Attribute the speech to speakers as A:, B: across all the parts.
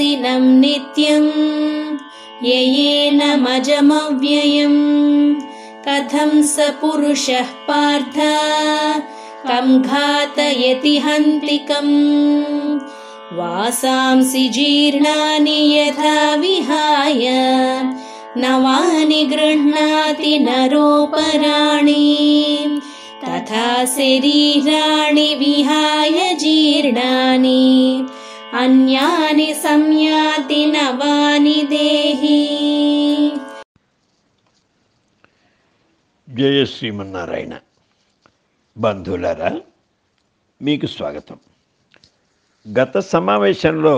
A: नित्यम् ययेन मजमव्ययम् कथम् स पुरुषः पार्थ कम् घातयति हन्तिकम् वासांसि जीर्णानि यथा विहाय नवानि गृह्णाति नरोपराणि तथा शरीराणि विहाय जीर्णानि అన్యాని సంయాతి నవాని దేహి జయ శ్రీమన్నారాయణ బంధువులారా మీకు స్వాగతం గత సమావేశంలో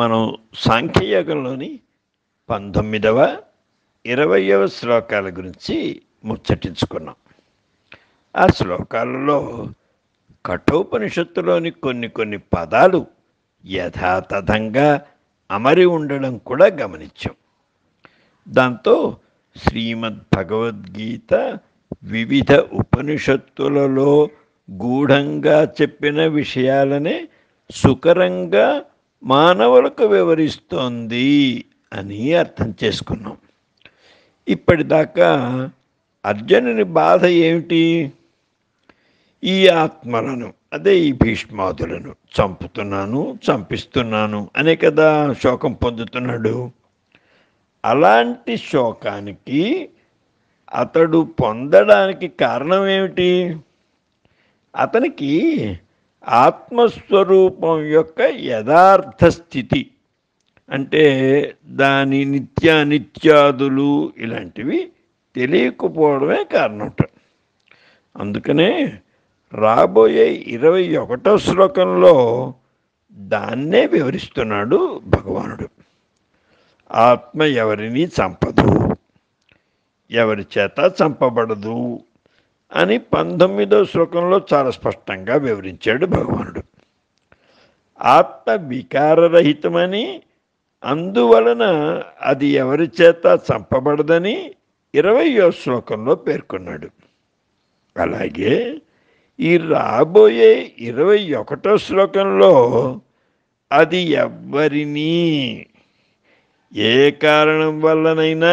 A: మనం సాంఖ్యయోగంలోని పంతొమ్మిదవ ఇరవయవ శ్లోకాల గురించి ముచ్చటించుకున్నాం ఆ శ్లోకాలలో కఠోపనిషత్తులోని కొన్ని కొన్ని పదాలు యథాతథంగా అమరి ఉండడం కూడా గమనించాం దాంతో శ్రీమద్ భగవద్గీత వివిధ ఉపనిషత్తులలో గూఢంగా చెప్పిన విషయాలనే సుకరంగా మానవులకు వివరిస్తోంది అని అర్థం చేసుకున్నాం ఇప్పటిదాకా అర్జునుని బాధ ఏమిటి ఈ ఆత్మలను అదే ఈ భీష్మాదులను చంపుతున్నాను చంపిస్తున్నాను అనే కదా శోకం పొందుతున్నాడు అలాంటి శోకానికి అతడు పొందడానికి కారణం ఏమిటి అతనికి ఆత్మస్వరూపం యొక్క యథార్థ స్థితి అంటే దాని నిత్యానిత్యాదులు ఇలాంటివి తెలియకపోవడమే కారణం అందుకనే రాబోయే ఇరవై ఒకటో శ్లోకంలో దాన్నే వివరిస్తున్నాడు భగవానుడు ఆత్మ ఎవరిని చంపదు ఎవరి చేత చంపబడదు అని పంతొమ్మిదో శ్లోకంలో చాలా స్పష్టంగా వివరించాడు భగవానుడు ఆత్మ వికారరహితమని అందువలన అది ఎవరి చేత చంపబడదని ఇరవయో శ్లోకంలో పేర్కొన్నాడు అలాగే ఈ రాబోయే ఇరవై ఒకటో శ్లోకంలో అది ఎవ్వరిని ఏ కారణం వల్లనైనా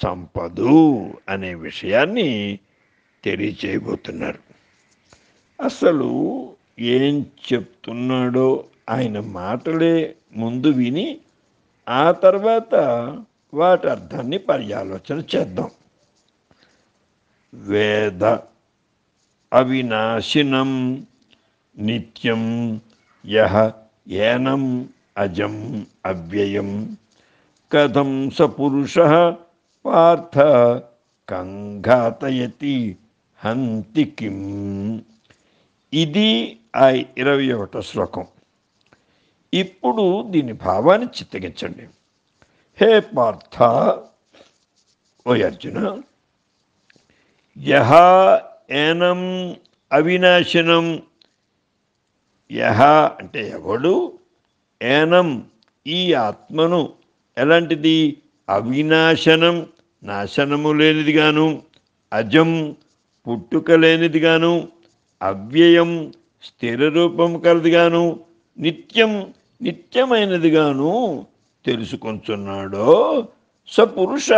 A: చంపదు అనే విషయాన్ని తెలియచేయబోతున్నారు అసలు ఏం చెప్తున్నాడో ఆయన మాటలే ముందు విని ఆ తర్వాత వాటి అర్థాన్ని పర్యాలోచన చేద్దాం వేద అవినాశినం నిత్యం యహ ఏనం అజం అవ్యయం కథం స పురుష పార్థ కంఘాతయతి హంతి కిం ఇది ఆ ఇరవై ఒకట శ్లోకం ఇప్పుడు దీని భావాన్ని చిత్తగించండి హే పార్థ ఓ అర్జున యహ ఏనం అవినాశనం యహ అంటే ఎవడు ఏనం ఈ ఆత్మను ఎలాంటిది అవినాశనం నాశనము లేనిదిగాను అజం పుట్టుక లేనిదిగాను అవ్యయం స్థిర రూపం కలదిగాను నిత్యం నిత్యమైనదిగాను తెలుసుకుంటున్నాడో సపురుష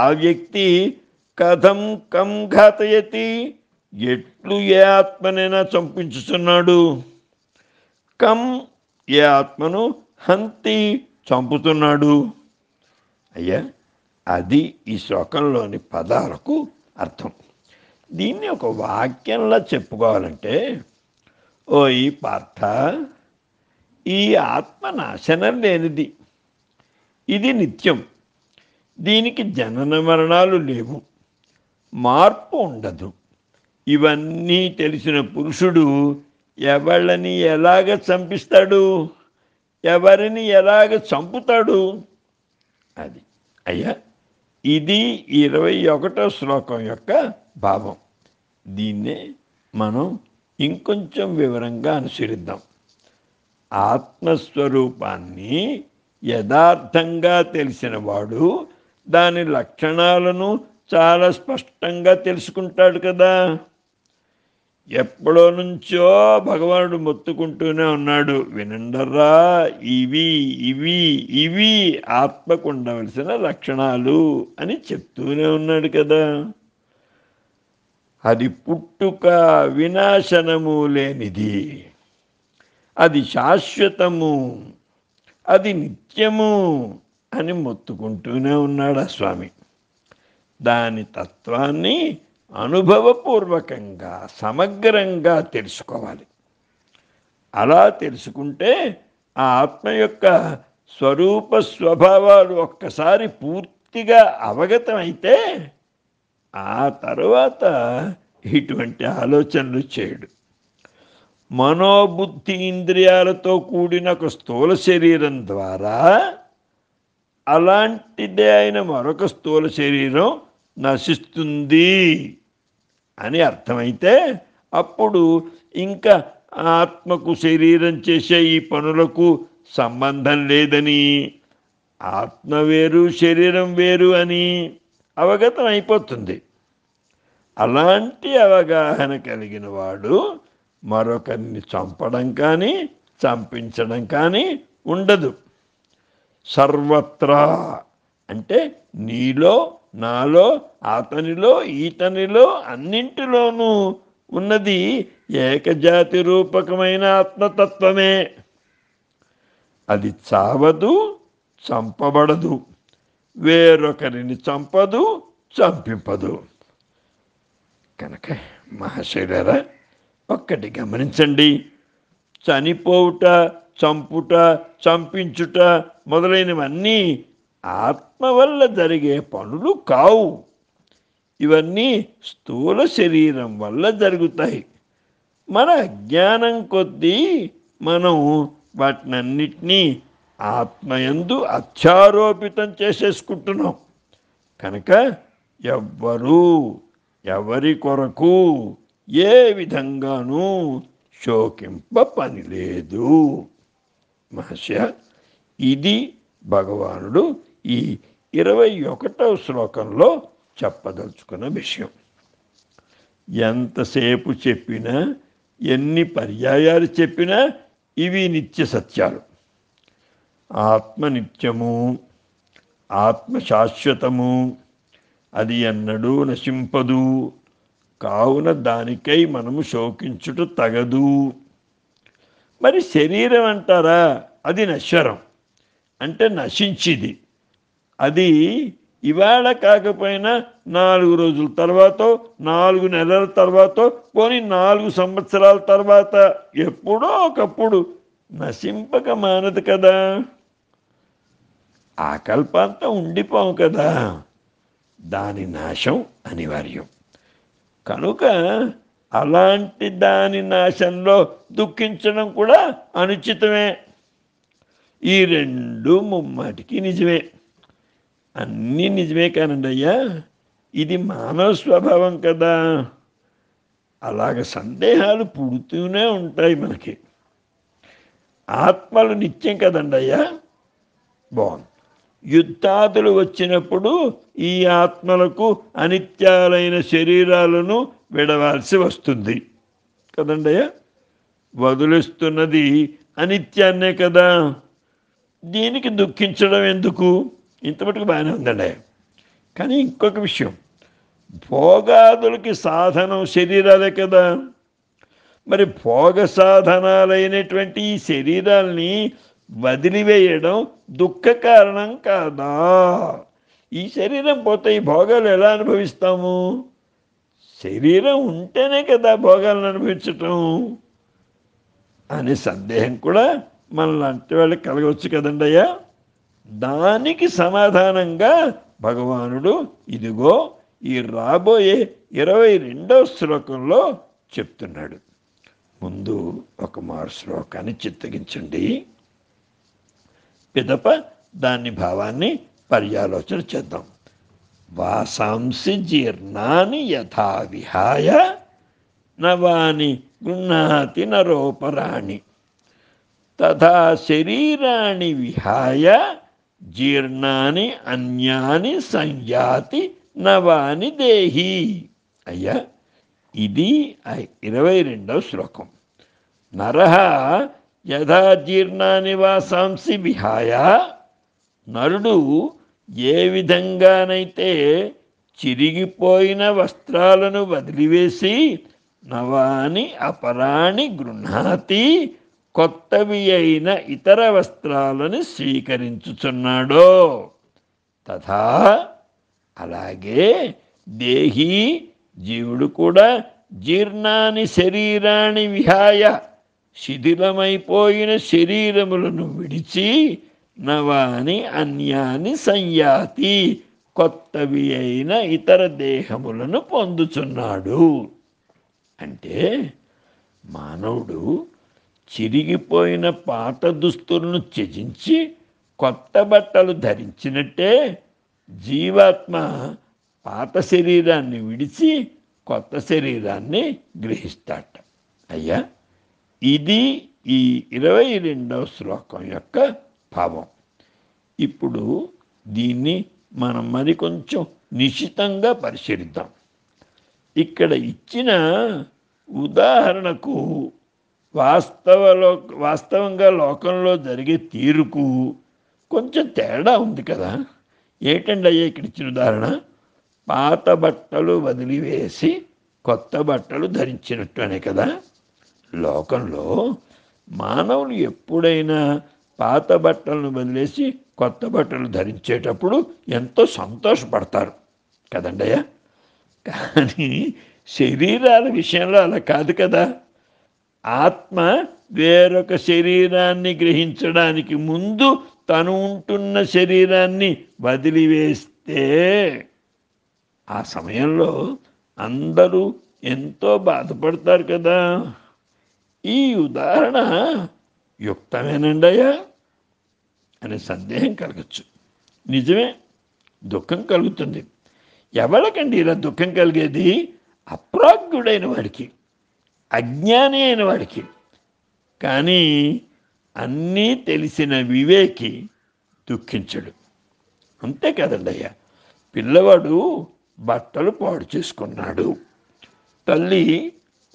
A: ఆ వ్యక్తి కథం కం ఘాతయతి ఎట్లు ఏ ఆత్మనైనా చంపించుతున్నాడు కం ఏ ఆత్మను హంతి చంపుతున్నాడు అయ్యా అది ఈ శ్లోకంలోని పదాలకు అర్థం దీన్ని ఒక వాక్యంలా చెప్పుకోవాలంటే ఓ ఈ పార్థ ఈ ఆత్మ నాశనం లేనిది ఇది నిత్యం దీనికి జనన మరణాలు లేవు మార్పు ఉండదు ఇవన్నీ తెలిసిన పురుషుడు ఎవళ్ళని ఎలాగ చంపిస్తాడు ఎవరిని ఎలాగ చంపుతాడు అది అయ్యా ఇది ఇరవై ఒకటో శ్లోకం యొక్క భావం దీన్నే మనం ఇంకొంచెం వివరంగా అనుసరిద్దాం ఆత్మస్వరూపాన్ని యథార్థంగా తెలిసినవాడు దాని లక్షణాలను చాలా స్పష్టంగా తెలుసుకుంటాడు కదా ఎప్పుడో నుంచో భగవానుడు మొత్తుకుంటూనే ఉన్నాడు వినండర్రా ఇవి ఇవి ఇవి ఆత్మకు ఉండవలసిన లక్షణాలు అని చెప్తూనే ఉన్నాడు కదా అది పుట్టుక వినాశనము లేనిది అది శాశ్వతము అది నిత్యము అని మొత్తుకుంటూనే ఉన్నాడు ఆ స్వామి దాని తత్వాన్ని అనుభవపూర్వకంగా సమగ్రంగా తెలుసుకోవాలి అలా తెలుసుకుంటే ఆ ఆత్మ యొక్క స్వరూప స్వభావాలు ఒక్కసారి పూర్తిగా అవగతమైతే ఆ తర్వాత ఇటువంటి ఆలోచనలు చేయడు మనోబుద్ధి ఇంద్రియాలతో కూడిన ఒక స్థూల శరీరం ద్వారా అలాంటిదే అయిన మరొక స్థూల శరీరం నశిస్తుంది అని అర్థమైతే అప్పుడు ఇంకా ఆత్మకు శరీరం చేసే ఈ పనులకు సంబంధం లేదని ఆత్మ వేరు శరీరం వేరు అని అవగతం అయిపోతుంది అలాంటి అవగాహన కలిగిన వాడు మరొకరిని చంపడం కానీ చంపించడం కానీ ఉండదు సర్వత్రా అంటే నీలో నాలో అతనిలో ఈతనిలో అన్నింటిలోనూ ఉన్నది ఏకజాతి రూపకమైన ఆత్మతత్వమే అది చావదు చంపబడదు వేరొకరిని చంపదు చంపింపదు కనుక మహాశైలరా ఒక్కటి గమనించండి చనిపోవుట చంపుట చంపించుట మొదలైనవన్నీ ఆత్మ వల్ల జరిగే పనులు కావు ఇవన్నీ స్థూల శరీరం వల్ల జరుగుతాయి మన జ్ఞానం కొద్దీ మనం వాటినన్నిటినీ ఆత్మయందు అత్యారోపితం చేసేసుకుంటున్నాం కనుక ఎవ్వరూ ఎవరి కొరకు ఏ విధంగానూ శోకింప పని లేదు మహర్షి ఇది భగవానుడు ఈ ఇరవై ఒకటవ శ్లోకంలో చెప్పదలుచుకున్న విషయం ఎంతసేపు చెప్పినా ఎన్ని పర్యాయాలు చెప్పినా ఇవి నిత్య సత్యాలు ఆత్మ నిత్యము ఆత్మ శాశ్వతము అది ఎన్నడూ నశింపదు కావున దానికై మనము శోకించుట తగదు మరి శరీరం అంటారా అది నశ్వరం అంటే నశించిది అది ఇవాళ కాకపోయినా నాలుగు రోజుల తర్వాత నాలుగు నెలల తర్వాత పోనీ నాలుగు సంవత్సరాల తర్వాత ఎప్పుడో ఒకప్పుడు నశింపక మానదు కదా ఆ కల్పాంతా ఉండిపోము కదా దాని నాశం అనివార్యం కనుక అలాంటి దాని నాశంలో దుఃఖించడం కూడా అనుచితమే ఈ రెండు ముమ్మాటికి నిజమే అన్నీ నిజమే కానండి అయ్యా ఇది మానవ స్వభావం కదా అలాగ సందేహాలు పుడుతూనే ఉంటాయి మనకి ఆత్మలు నిత్యం కదండి అయ్యా బాగుంది యుద్ధాదులు వచ్చినప్పుడు ఈ ఆత్మలకు అనిత్యాలైన శరీరాలను విడవాల్సి వస్తుంది కదండయ్యా వదిలిస్తున్నది అనిత్యాన్నే కదా దీనికి దుఃఖించడం ఎందుకు ఇంత మటుకు బాగానే ఉందండి కానీ ఇంకొక విషయం భోగాదులకి సాధనం శరీరాలే కదా మరి భోగ సాధనాలైనటువంటి ఈ శరీరాల్ని వదిలివేయడం దుఃఖ కారణం కాదా ఈ శరీరం పోతే ఈ భోగాలు ఎలా అనుభవిస్తాము శరీరం ఉంటేనే కదా భోగాలను అనుభవించటం అనే సందేహం కూడా మనలాంటి వాళ్ళకి కలగవచ్చు కదండయ్యా దానికి సమాధానంగా భగవానుడు ఇదిగో ఈ రాబోయే ఇరవై రెండవ శ్లోకంలో చెప్తున్నాడు ముందు ఒక మారు శ్లోకాన్ని చిత్తగించండి పిదప దాని భావాన్ని పర్యాలోచన చేద్దాం వాసాంసి జీర్ణాన్ని యథా విహాయ నవాని గృహాతి నరోపరాణి తథా శరీరాణి విహాయ జీర్ణాని అన్యాని సంజాతి నవాని దేహి అయ్యా ఇది ఇరవై రెండవ శ్లోకం నర యథా జీర్ణాని వాసాంసి విహాయ నరుడు ఏ విధంగానైతే చిరిగిపోయిన వస్త్రాలను వదిలివేసి నవాని అపరాణి గృహాతి కొత్తవి అయిన ఇతర వస్త్రాలను స్వీకరించుచున్నాడో తథా అలాగే దేహి జీవుడు కూడా జీర్ణాని శరీరాన్ని విహాయ శిథిలమైపోయిన శరీరములను విడిచి నవాని అన్యాని సంయాతి కొత్తవి అయిన ఇతర దేహములను పొందుచున్నాడు అంటే మానవుడు చిరిగిపోయిన పాత దుస్తులను త్యజించి కొత్త బట్టలు ధరించినట్టే జీవాత్మ పాత శరీరాన్ని విడిచి కొత్త శరీరాన్ని గ్రహిస్తాట అయ్యా ఇది ఈ ఇరవై రెండవ శ్లోకం యొక్క భావం ఇప్పుడు దీన్ని మనం మరి కొంచెం నిశితంగా పరిశీలిద్దాం ఇక్కడ ఇచ్చిన ఉదాహరణకు వాస్తవలో వాస్తవంగా లోకంలో జరిగే తీరుకు కొంచెం తేడా ఉంది కదా ఏంటండి అయ్యే ఇక్కడ ఇచ్చిన ఉదాహరణ పాత బట్టలు వదిలివేసి కొత్త బట్టలు ధరించినట్టు అనే కదా లోకంలో మానవులు ఎప్పుడైనా పాత బట్టలను వదిలేసి కొత్త బట్టలు ధరించేటప్పుడు ఎంతో సంతోషపడతారు కదండయ్యా కానీ శరీరాల విషయంలో అలా కాదు కదా ఆత్మ వేరొక శరీరాన్ని గ్రహించడానికి ముందు తను ఉంటున్న శరీరాన్ని వదిలివేస్తే ఆ సమయంలో అందరూ ఎంతో బాధపడతారు కదా ఈ ఉదాహరణ యుక్తమేనండయ్యా అనే సందేహం కలగచ్చు నిజమే దుఃఖం కలుగుతుంది ఎవరికండి ఇలా దుఃఖం కలిగేది అప్రాజ్ఞుడైన వాడికి అజ్ఞాని అయిన వాడికి కానీ అన్నీ తెలిసిన వివేకి దుఃఖించడు అంతే కదండి అయ్యా పిల్లవాడు బట్టలు పాడు చేసుకున్నాడు తల్లి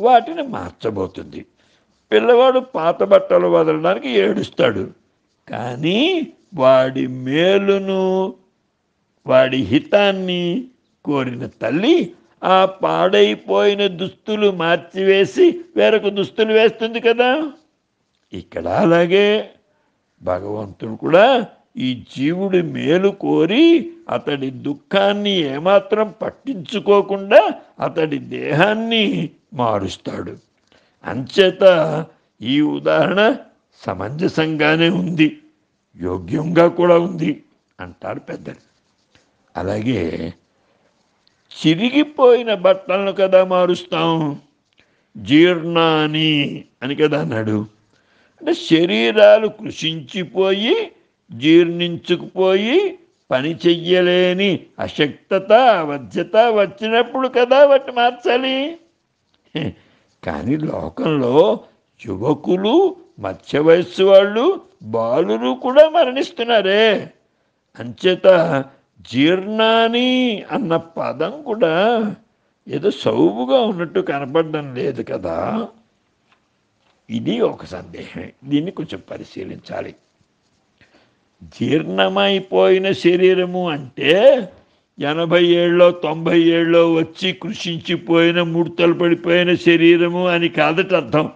A: వాటిని మార్చబోతుంది పిల్లవాడు పాత బట్టలు వదలడానికి ఏడుస్తాడు కానీ వాడి మేలును వాడి హితాన్ని కోరిన తల్లి ఆ పాడైపోయిన దుస్తులు మార్చివేసి వేరొక దుస్తులు వేస్తుంది కదా ఇక్కడ అలాగే భగవంతుడు కూడా ఈ జీవుడి మేలు కోరి అతడి దుఃఖాన్ని ఏమాత్రం పట్టించుకోకుండా అతడి దేహాన్ని మారుస్తాడు అంచేత ఈ ఉదాహరణ సమంజసంగానే ఉంది యోగ్యంగా కూడా ఉంది అంటారు పెద్దలు అలాగే చిరిగిపోయిన బట్టలను కదా మారుస్తాం జీర్ణాని అని కదా అన్నాడు అంటే శరీరాలు కృషించిపోయి జీర్ణించుకుపోయి పని చెయ్యలేని అశక్తత అవధ్యత వచ్చినప్పుడు కదా వాటి మార్చాలి కానీ లోకంలో యువకులు మధ్య వయస్సు వాళ్ళు బాలురు కూడా మరణిస్తున్నారే అంచేత జీర్ణాని అన్న పదం కూడా ఏదో సౌబుగా ఉన్నట్టు కనపడడం లేదు కదా ఇది ఒక సందేహమే దీన్ని కొంచెం పరిశీలించాలి జీర్ణమైపోయిన శరీరము అంటే ఎనభై ఏళ్ళలో తొంభై ఏళ్ళలో వచ్చి కృషించిపోయిన ముడతలు పడిపోయిన శరీరము అని కాదట అర్థం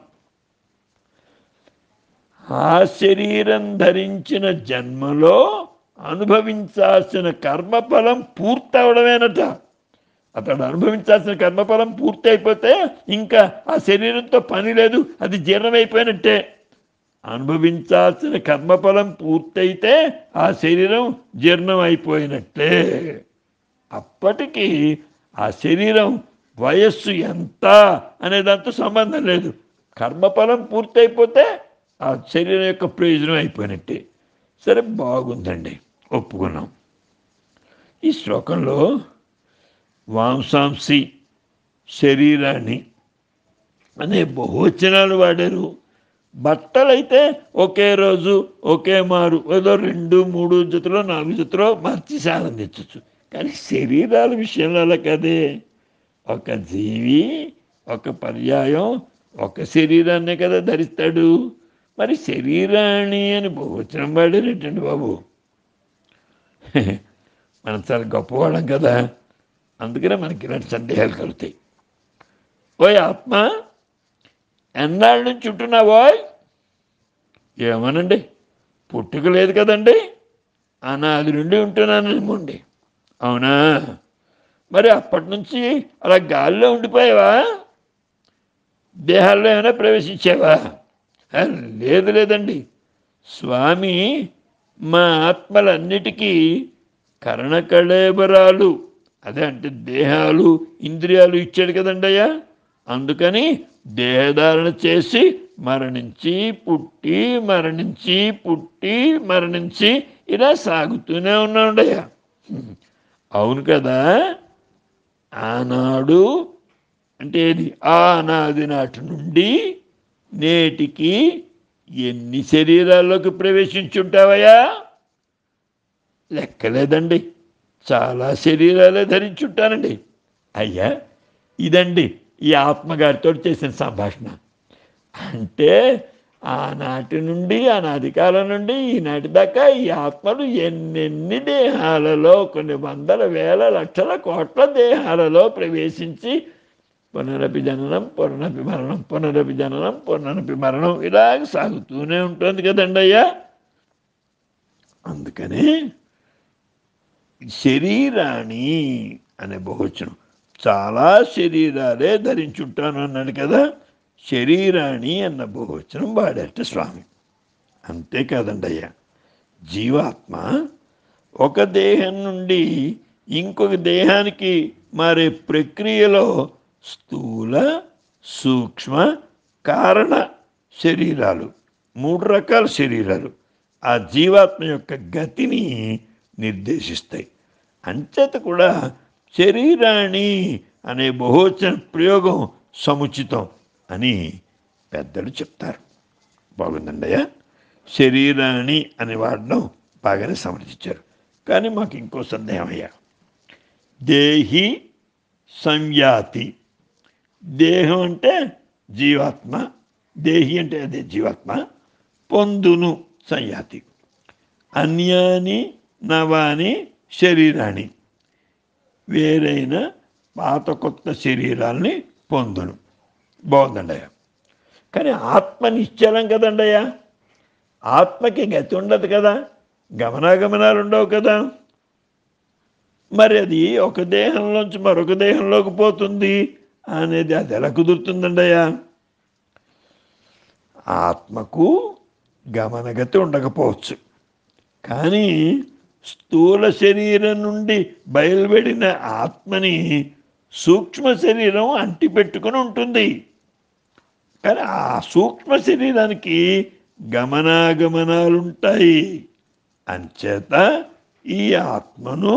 A: ఆ శరీరం ధరించిన జన్మలో అనుభవించాల్సిన కర్మఫలం పూర్తవడమేనట అతడు అనుభవించాల్సిన కర్మఫలం పూర్తి అయిపోతే ఇంకా ఆ శరీరంతో పని లేదు అది జీర్ణమైపోయినట్టే అనుభవించాల్సిన కర్మఫలం పూర్తయితే ఆ శరీరం జీర్ణం అయిపోయినట్లే అప్పటికి ఆ శరీరం వయస్సు ఎంత అనే దాంతో సంబంధం లేదు కర్మఫలం పూర్తయిపోతే ఆ శరీరం యొక్క ప్రయోజనం అయిపోయినట్టే సరే బాగుందండి ఒప్పుకున్నాం ఈ శ్లోకంలో వాంసాంసి శరీరాన్ని అనే బహువచనాలు వాడారు బట్టలైతే ఒకే రోజు ఒకే మారు ఏదో రెండు మూడు జతలో నాలుగు జతలో మార్చి సాధన తెచ్చు కానీ శరీరాల విషయంలో అలా కదే ఒక జీవి ఒక పర్యాయం ఒక శరీరాన్నే కదా ధరిస్తాడు మరి శరీరాన్ని అని బహువచనం వాడారేటండి బాబు మనం చాలా గొప్పవాళ్ళం కదా అందుకనే మనకి ఇలాంటి సందేహాలు కలుగుతాయి ఓయ్ ఆత్మ ఎన్నాళ్ళ నుంచి ఉంటున్నావోయ్ ఏమనండి పుట్టుక లేదు కదండి అనాది నుండి ఉంటున్నానేమండి అవునా మరి అప్పటి నుంచి అలా గాల్లో ఉండిపోయావా దేహాల్లో ఏమైనా ప్రవేశించావా లేదు లేదండి స్వామి మా ఆత్మలన్నిటికీ కరణకళేబరాలు అదే అంటే దేహాలు ఇంద్రియాలు ఇచ్చాడు కదండయ్య అందుకని దేహధారణ చేసి మరణించి పుట్టి మరణించి పుట్టి మరణించి ఇలా సాగుతూనే ఉన్నాడయ్య అవును కదా ఆనాడు అంటే ఏది ఆనాది నాటి నుండి నేటికి ఎన్ని శరీరాల్లోకి ప్రవేశించుంటావయ్యా లెక్కలేదండి చాలా శరీరాలే ధరించుంటానండి అయ్యా ఇదండి ఈ ఆత్మగారితో చేసిన సంభాషణ అంటే ఆనాటి నుండి ఆనాటి కాలం నుండి ఈనాటి దాకా ఈ ఆత్మలు ఎన్నెన్ని దేహాలలో కొన్ని వందల వేల లక్షల కోట్ల దేహాలలో ప్రవేశించి పునరపి జననం పునరపి మరణం పునరపి జననం పునరపి మరణం ఇలాగ సాగుతూనే ఉంటుంది కదండి అయ్యా అందుకని శరీరాణి అనే బహువచనం చాలా శరీరాలే ధరించుంటాను అన్నాడు కదా శరీరాణి అన్న బహువచనం వాడట స్వామి అంతేకాదండి అయ్యా జీవాత్మ ఒక దేహం నుండి ఇంకొక దేహానికి మారే ప్రక్రియలో స్థూల సూక్ష్మ కారణ శరీరాలు మూడు రకాల శరీరాలు ఆ జీవాత్మ యొక్క గతిని నిర్దేశిస్తాయి అంచేత కూడా శరీరాణి అనే బహువచన ప్రయోగం సముచితం అని పెద్దలు చెప్తారు బాగుందండయ్యా శరీరాణి అని వాడడం బాగానే సమర్థించారు కానీ మాకు ఇంకో సందేహం అయ్యా దేహి సంయాతి దేహం అంటే జీవాత్మ దేహి అంటే అదే జీవాత్మ పొందును సంయాతి అన్యాని నవాని శరీరాన్ని వేరైన పాత కొత్త శరీరాల్ని పొందును బాగుందండయ్య కానీ ఆత్మ నిశ్చలం కదండయ్య ఆత్మకి గతి ఉండదు కదా గమనాగమనాలు ఉండవు కదా మరి అది ఒక దేహంలోంచి మరొక దేహంలోకి పోతుంది అనేది అది ఎలా కుదురుతుందండయ్యా ఆత్మకు గమనగతి ఉండకపోవచ్చు కానీ స్థూల శరీరం నుండి బయలువెడిన ఆత్మని సూక్ష్మ శరీరం అంటిపెట్టుకుని ఉంటుంది కానీ ఆ సూక్ష్మ శరీరానికి గమనాగమనాలుంటాయి అంచేత ఈ ఆత్మను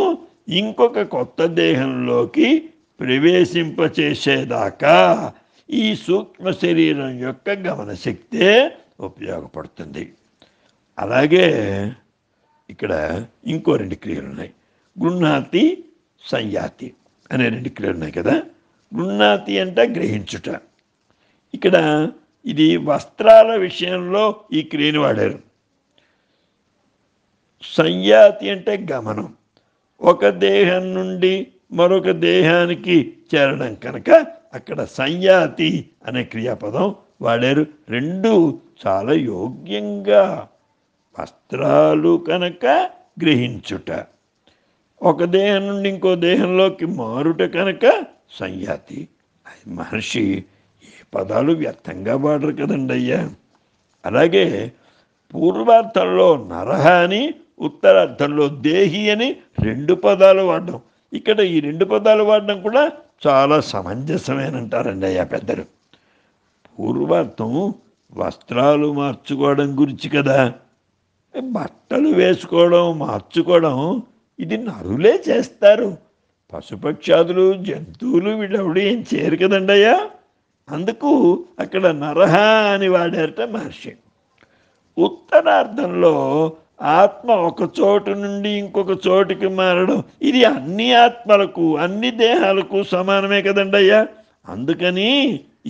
A: ఇంకొక కొత్త దేహంలోకి ప్రవేశింపచేసేదాకా ఈ సూక్ష్మ శరీరం యొక్క గమనశక్తే ఉపయోగపడుతుంది అలాగే ఇక్కడ ఇంకో రెండు క్రియలు ఉన్నాయి గృహాతి సంయాతి అనే రెండు క్రియలు ఉన్నాయి కదా గృహాతి అంటే గ్రహించుట ఇక్కడ ఇది వస్త్రాల విషయంలో ఈ క్రియను వాడారు సంయాతి అంటే గమనం ఒక దేహం నుండి మరొక దేహానికి చేరడం కనుక అక్కడ సంయాతి అనే క్రియాపదం వాడారు రెండు చాలా యోగ్యంగా వస్త్రాలు కనుక గ్రహించుట ఒక దేహం నుండి ఇంకో దేహంలోకి మారుట కనుక సంయాతి మహర్షి ఏ పదాలు వ్యర్థంగా వాడరు కదండి అయ్యా అలాగే పూర్వార్థంలో నరహ అని ఉత్తరార్థంలో దేహి అని రెండు పదాలు వాడడం ఇక్కడ ఈ రెండు పదాలు వాడడం కూడా చాలా సమంజసమైన అంటారండి అయ్యా పెద్దలు పూర్వార్థం వస్త్రాలు మార్చుకోవడం గురించి కదా బట్టలు వేసుకోవడం మార్చుకోవడం ఇది నరులే చేస్తారు పశుపక్షాదులు జంతువులు వీళ్ళెవడు ఏం చేయరు కదండి అయ్యా అందుకు అక్కడ నరహ అని వాడారట మహర్షి ఉత్తరార్థంలో ఆత్మ ఒక చోటు నుండి ఇంకొక చోటుకి మారడం ఇది అన్ని ఆత్మలకు అన్ని దేహాలకు సమానమే కదండి అయ్యా అందుకని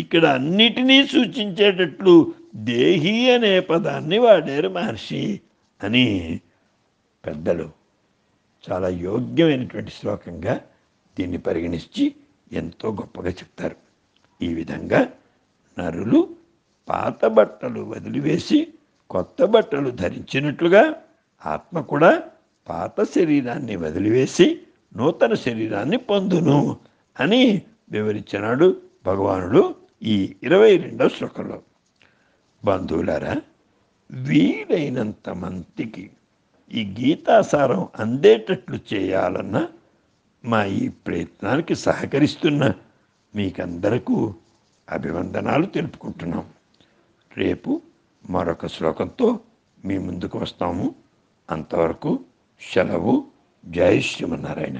A: ఇక్కడ అన్నిటినీ సూచించేటట్లు దేహి అనే పదాన్ని వాడారు మహర్షి అని పెద్దలు చాలా యోగ్యమైనటువంటి శ్లోకంగా దీన్ని పరిగణించి ఎంతో గొప్పగా చెప్తారు ఈ విధంగా నరులు పాత బట్టలు వదిలివేసి కొత్త బట్టలు ధరించినట్లుగా ఆత్మ కూడా పాత శరీరాన్ని వదిలివేసి నూతన శరీరాన్ని పొందును అని వివరించినాడు భగవానుడు ఈ ఇరవై రెండవ శ్లోకంలో బంధువులారా వీలైనంత మందికి ఈ గీతాసారం అందేటట్లు చేయాలన్న మా ఈ ప్రయత్నానికి సహకరిస్తున్న మీకందరకు అభివందనాలు తెలుపుకుంటున్నాం రేపు మరొక శ్లోకంతో మీ ముందుకు వస్తాము అంతవరకు సెలవు జై శ్రీమన్నారాయణ